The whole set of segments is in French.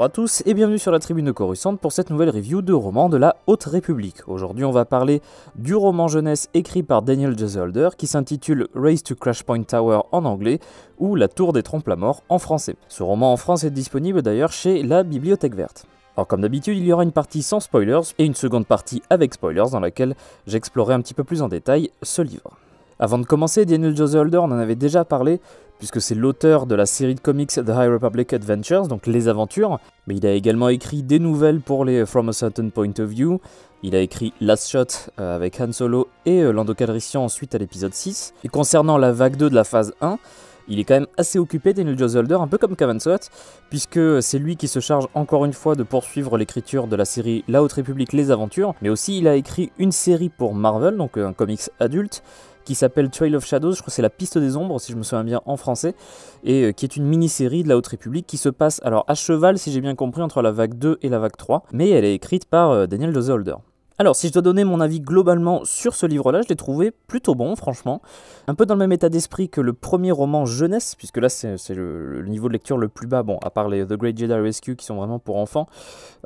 Bonjour à tous et bienvenue sur la tribune de Coruscant pour cette nouvelle review de romans de la Haute République. Aujourd'hui on va parler du roman jeunesse écrit par Daniel Holder qui s'intitule Race to Crash Point Tower en anglais ou La Tour des Trompes la mort en français. Ce roman en France est disponible d'ailleurs chez la Bibliothèque Verte. Alors comme d'habitude, il y aura une partie sans spoilers et une seconde partie avec spoilers dans laquelle j'explorerai un petit peu plus en détail ce livre. Avant de commencer, Daniel Jesholder, on en avait déjà parlé, puisque c'est l'auteur de la série de comics The High Republic Adventures, donc Les Aventures, mais il a également écrit des nouvelles pour les From a Certain Point of View, il a écrit Last Shot euh, avec Han Solo et euh, Lando Calrissian ensuite à l'épisode 6, et concernant la vague 2 de la phase 1, il est quand même assez occupé, Daniel Holder, un peu comme Scott, puisque c'est lui qui se charge encore une fois de poursuivre l'écriture de la série La Haute République Les Aventures, mais aussi il a écrit une série pour Marvel, donc euh, un comics adulte, qui s'appelle Trail of Shadows, je crois que c'est la piste des ombres si je me souviens bien en français, et euh, qui est une mini-série de la Haute République qui se passe alors à cheval si j'ai bien compris entre la vague 2 et la vague 3, mais elle est écrite par euh, Daniel Dozeholder. Alors, si je dois donner mon avis globalement sur ce livre-là, je l'ai trouvé plutôt bon, franchement. Un peu dans le même état d'esprit que le premier roman jeunesse, puisque là, c'est le, niveau de lecture le plus bas, bon, à part les The Great Jedi Rescue qui sont vraiment pour enfants,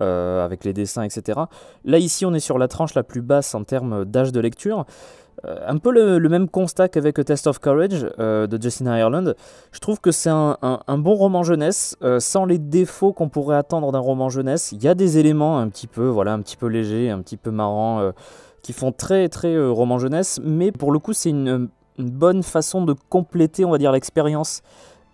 euh, avec les dessins, etc. Là, ici, on est sur la tranche la plus basse en termes d'âge de lecture. Euh, un peu le, même constat qu'avec Test of Courage euh, de Justin Ireland. Je trouve que c'est un, bon roman jeunesse, euh, sans les défauts qu'on pourrait attendre d'un roman jeunesse. Il y a des éléments un petit peu, voilà, un petit peu léger, un petit peu qui font très très roman jeunesse, mais pour le coup, c'est une, bonne façon de compléter, on va dire, l'expérience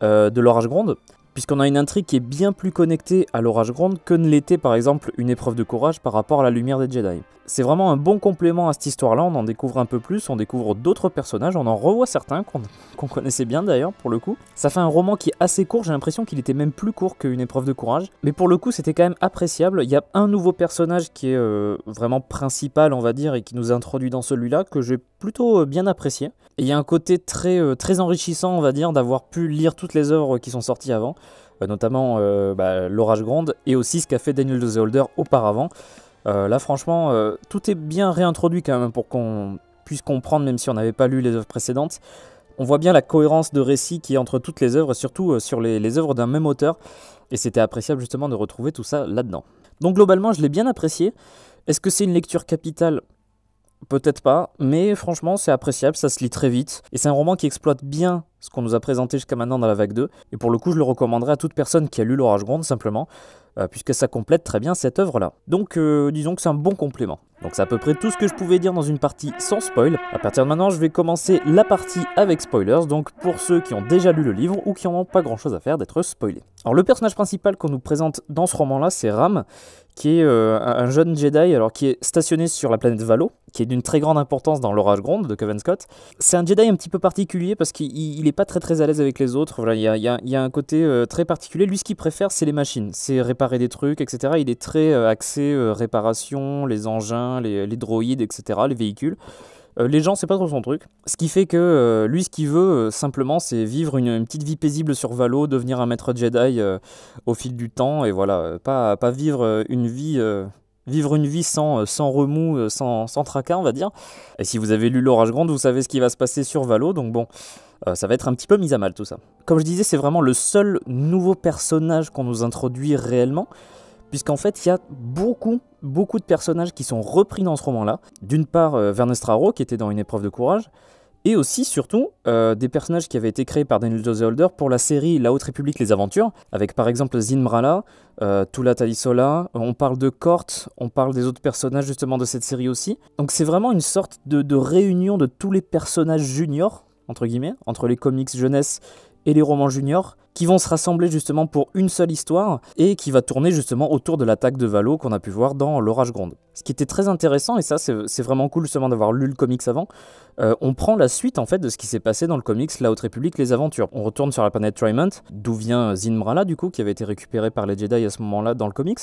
de l'orage gronde puisqu'on a une intrigue qui est bien plus connectée à l'orage gronde que ne l'était par exemple une épreuve de courage par rapport à la lumière des Jedi. C'est vraiment un bon complément à cette histoire-là, on en découvre un peu plus, on découvre d'autres personnages, on en revoit certains qu'on connaissait bien d'ailleurs pour le coup. Ça fait un roman qui est assez court, j'ai l'impression qu'il était même plus court qu'une épreuve de courage, mais pour le coup c'était quand même appréciable, il y a un nouveau personnage qui est euh, vraiment principal on va dire et qui nous introduit dans celui-là que j'ai plutôt euh, bien apprécié il y a un côté très, euh, très enrichissant, on va dire, d'avoir pu lire toutes les œuvres qui sont sorties avant, euh, notamment euh, bah, L'Orage Grande et aussi ce qu'a fait Daniel de auparavant. là, franchement, tout est bien réintroduit quand même pour qu'on puisse comprendre, même si on n'avait pas lu les œuvres précédentes on voit bien la cohérence de récit qui est entre toutes les œuvres, surtout sur les œuvres d'un même auteur. Et c'était appréciable justement de retrouver tout ça là-dedans. Donc globalement, je l'ai bien apprécié. Est-ce que c'est une lecture capitale peut-être pas, mais franchement c'est appréciable, ça se lit très vite, et c'est un roman qui exploite bien ce qu'on nous a présenté jusqu'à maintenant dans la vague 2, et pour le coup je le recommanderais à toute personne qui a lu l'Orage Gronde simplement, euh, puisque ça complète très bien cette œuvre-là. Donc euh, disons que c'est un bon complément. Donc c'est à peu près tout ce que je pouvais dire dans une partie sans spoil. À partir de maintenant, je vais commencer la partie avec spoilers, donc pour ceux qui ont déjà lu le livre ou qui n'ont pas grand-chose à faire d'être spoilés. Alors le personnage principal qu'on nous présente dans ce roman-là, c'est Ram, qui est euh, un jeune Jedi, alors qui est stationné sur la planète Valo, qui est d'une très grande importance dans l'orage gronde de Kevin Scott. C'est un Jedi un petit peu particulier parce qu'il n'est pas très très à l'aise avec les autres. Voilà, il y a, y a, un côté très particulier. Lui, ce qu'il préfère, c'est les machines, c'est réparer des trucs, etc. Il est très euh, axé euh, réparation, les engins, les, les droïdes, etc., les véhicules euh, les gens, c'est pas trop son truc. Ce qui fait que lui, ce qu'il veut, simplement, c'est vivre une, petite vie paisible sur Valo, devenir un maître Jedi au fil du temps, et voilà, pas, pas vivre une vie. Vivre une vie sans, sans remous, sans, sans tracas, on va dire. Et si vous avez lu L'Orage Grande, vous savez ce qui va se passer sur Valo, donc bon, euh, ça va être un petit peu mis à mal tout ça. Comme je disais, c'est vraiment le seul nouveau personnage qu'on nous introduit réellement, puisqu'en fait, il y a beaucoup, beaucoup de personnages qui sont repris dans ce roman-là. D'une part, euh, Vernestraro, qui était dans une épreuve de courage, et aussi, surtout, euh, des personnages qui avaient été créés par Daniel Doseholder pour la série La Haute République Les Aventures, avec par exemple Zin euh, Tula Talisola, on parle de Kort, on parle des autres personnages justement de cette série aussi. Donc c'est vraiment une sorte de, de réunion de tous les personnages juniors, entre guillemets, entre les comics jeunesse et les romans juniors, qui vont se rassembler justement pour une seule histoire et qui va tourner justement autour de l'attaque de Valo qu'on a pu voir dans L'Orage Gronde. Ce qui était très intéressant, et ça c'est vraiment cool justement d'avoir lu le comics avant, euh, on prend la suite en fait de ce qui s'est passé dans le comics La Haute République, les aventures. On retourne sur la planète Trimont, d'où vient Zinmrala du coup, qui avait été récupéré par les Jedi à ce moment-là dans le comics.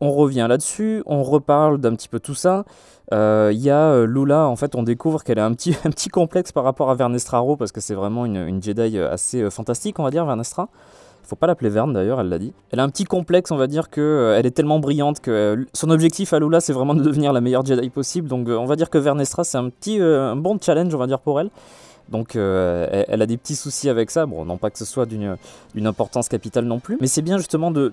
On revient là-dessus, on reparle d'un petit peu tout ça. Il euh, y a euh, Lula, en fait, on découvre qu'elle a un petit, un petit complexe par rapport à Vernestraro, parce que c'est vraiment une, Jedi euh, assez fantastique, on va dire, Vernestra. Faut pas l'appeler Verne d'ailleurs, elle l'a dit. Elle a un petit complexe, on va dire que elle est tellement brillante que son objectif à Lula, c'est vraiment de devenir la meilleure Jedi possible. Donc on va dire que Vernestra, c'est un petit, un bon challenge, on va dire pour elle. Donc euh, elle, a des petits soucis avec ça, bon, non pas que ce soit d'une importance capitale non plus, mais c'est bien justement de,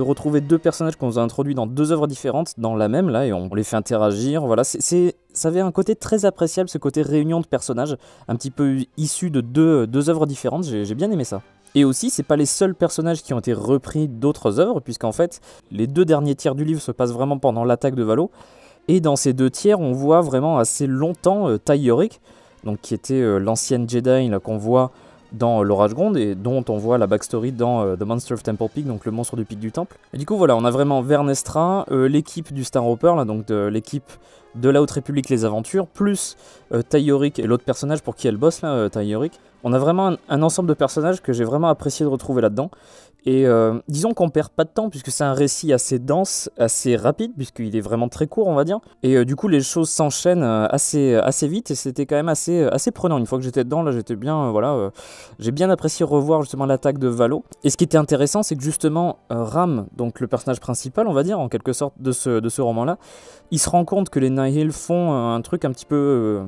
retrouver deux personnages qu'on nous a introduits dans deux œuvres différentes, dans la même là, et on les fait interagir, voilà, c'est... Ça avait un côté très appréciable, ce côté réunion de personnages, un petit peu issu de deux, deux œuvres différentes, j'ai bien aimé ça. Et aussi, c'est pas les seuls personnages qui ont été repris d'autres œuvres, puisqu'en fait, les deux derniers tiers du livre se passent vraiment pendant l'attaque de Valo. Et dans ces deux tiers, on voit vraiment assez longtemps euh, donc qui était euh, l'ancienne Jedi qu'on voit dans euh, l'Orage Gronde et dont on voit la backstory dans euh, The Monster of Temple Peak, donc le monstre du pic du temple. Et du coup voilà, on a vraiment Vernestra, l'équipe du Star Hopper, là, donc de l'équipe de la Haute République Les Aventures, plus euh, et l'autre personnage pour qui elle bosse, là, euh, On a vraiment un, ensemble de personnages que j'ai vraiment apprécié de retrouver là-dedans. Et euh, disons qu'on perd pas de temps, puisque c'est un récit assez dense, assez rapide, puisqu'il est vraiment très court, on va dire. Et euh, du coup, les choses s'enchaînent assez, assez vite, et c'était quand même assez, assez prenant. Une fois que j'étais dedans, là, j'étais bien, voilà, j'ai bien apprécié revoir justement l'attaque de Valo. Et ce qui était intéressant, c'est que justement, Ram, donc le personnage principal, on va dire, en quelque sorte, de ce, de ce roman-là, il se rend compte que les ils font un truc un petit peu,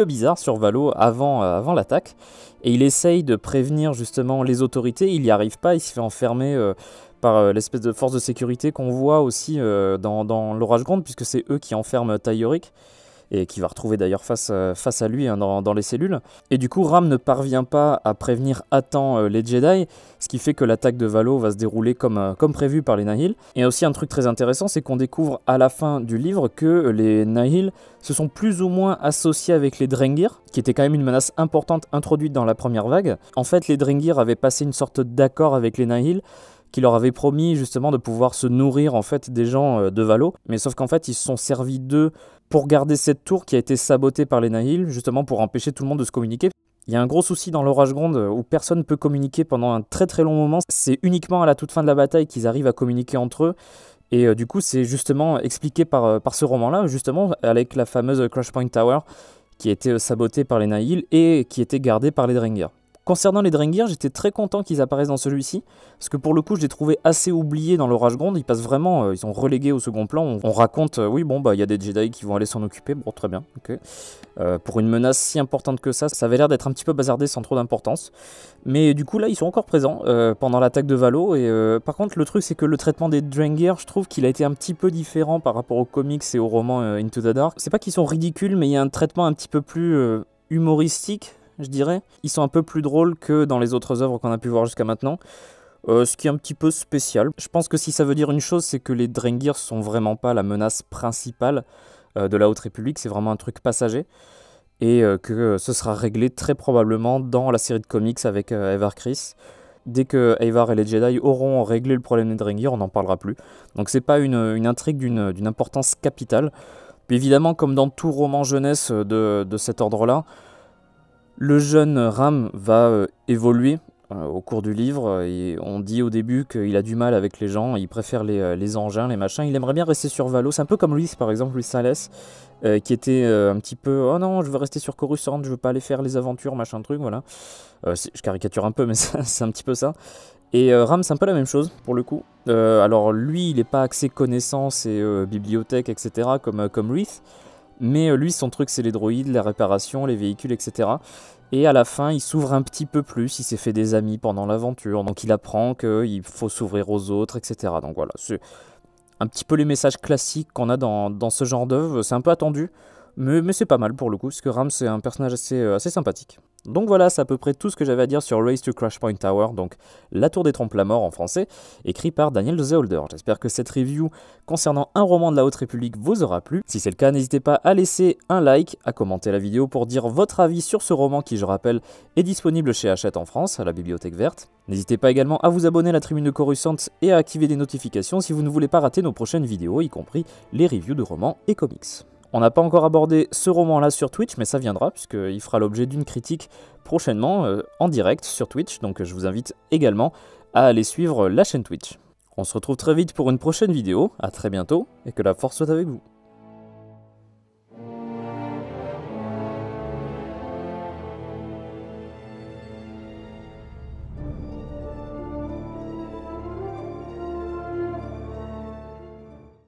euh, bizarre sur Valo euh, avant, l'attaque. Et il essaye de prévenir justement les autorités. Il n'y arrive pas, il se fait enfermer euh, par l'espèce de force de sécurité qu'on voit aussi dans, l'orage grande, puisque c'est eux qui enferment Taïoric et qui va retrouver d'ailleurs face, euh, face à lui hein, dans, les cellules. Et du coup, Ram ne parvient pas à prévenir à temps euh, les Jedi, ce qui fait que l'attaque de Valo va se dérouler comme, euh, comme prévu par les Nahil. Et aussi un truc très intéressant, c'est qu'on découvre à la fin du livre que les Nahil se sont plus ou moins associés avec les Drengir, qui était quand même une menace importante introduite dans la première vague. En fait, les Drengir avaient passé une sorte d'accord avec les Nahil qui leur avait promis justement de pouvoir se nourrir en fait des gens de Valo, mais sauf qu'en fait ils se sont servis d'eux pour garder cette tour qui a été sabotée par les Nahil, justement pour empêcher tout le monde de se communiquer. Il y a un gros souci dans l'orage gronde où personne ne peut communiquer pendant un très très long moment. C'est uniquement à la toute fin de la bataille qu'ils arrivent à communiquer entre eux. Et euh, du coup, c'est justement expliqué par, euh, par ce roman-là, justement, avec la fameuse Crash Point Tower qui a été euh, sabotée par les Nahil et qui était gardée par les Drenger. Concernant les Drengir, j'étais très content qu'ils apparaissent dans celui-ci, parce que pour le coup, je les trouvais assez oubliés dans l'Orage Gronde. Ils passent vraiment, euh, ils sont relégués au second plan. On, raconte, euh, oui, bon, bah, il y a des Jedi qui vont aller s'en occuper. Bon, très bien, ok. Euh, pour une menace si importante que ça, ça avait l'air d'être un petit peu bazardé sans trop d'importance. Mais du coup, là, ils sont encore présents pendant l'attaque de Valo. Et par contre, le truc, c'est que le traitement des Drengir, je trouve qu'il a été un petit peu différent par rapport aux comics et aux romans Into the Dark. C'est pas qu'ils sont ridicules, mais il y a un traitement un petit peu plus humoristique, je dirais. Ils sont un peu plus drôles que dans les autres œuvres qu'on a pu voir jusqu'à maintenant. Euh, ce qui est un petit peu spécial. Je pense que si ça veut dire une chose, c'est que les ne sont vraiment pas la menace principale euh, de la Haute République, c'est vraiment un truc passager, et euh, que ce sera réglé très probablement dans la série de comics avec Evar Chris. Dès que Evar et les Jedi auront réglé le problème des Drengir, on n'en parlera plus. Donc c'est pas une, intrigue d'une importance capitale. Puis évidemment, comme dans tout roman jeunesse de, de cet ordre-là, le jeune Ram va euh, évoluer euh, au cours du livre. Et on dit au début qu'il a du mal avec les gens, il préfère les, euh, engins, les machins. Il aimerait bien rester sur Valo. C'est un peu comme Luis, par exemple, Luis Sales, qui était un petit peu Oh non, je veux rester sur Coruscant, je veux pas aller faire les aventures, machin truc, voilà. je caricature un peu, mais c'est un petit peu ça. Et Ram, c'est un peu la même chose, pour le coup. alors lui, il n'est pas axé connaissances et bibliothèque, etc., comme, comme mais euh, lui, son truc, c'est les droïdes, les réparations, les véhicules, etc. Et à la fin, il s'ouvre un petit peu plus, il s'est fait des amis pendant l'aventure, donc il apprend qu'il euh, faut s'ouvrir aux autres, etc. Donc voilà, c'est un petit peu les messages classiques qu'on a dans, ce genre d'œuvre, c'est un peu attendu, mais, c'est pas mal pour le coup, parce que Ram, c'est un personnage assez euh, sympathique. Donc voilà, c'est à peu près tout ce que j'avais à dire sur Race to Crash Point Tower, donc La Tour des Trompes, la Mort en français, écrit par Daniel de Zeholder. J'espère que cette review concernant un roman de la Haute République vous aura plu. Si c'est le cas, n'hésitez pas à laisser un like, à commenter la vidéo pour dire votre avis sur ce roman qui, je rappelle, est disponible chez Hachette en France, à la Bibliothèque Verte. N'hésitez pas également à vous abonner à la Tribune de Coruscant et à activer des notifications si vous ne voulez pas rater nos prochaines vidéos, y compris les reviews de romans et comics. On n'a pas encore abordé ce roman-là sur Twitch, mais ça viendra, puisqu'il fera l'objet d'une critique prochainement euh, en direct sur Twitch, donc je vous invite également à aller suivre la chaîne Twitch. On se retrouve très vite pour une prochaine vidéo, à très bientôt, et que la force soit avec vous.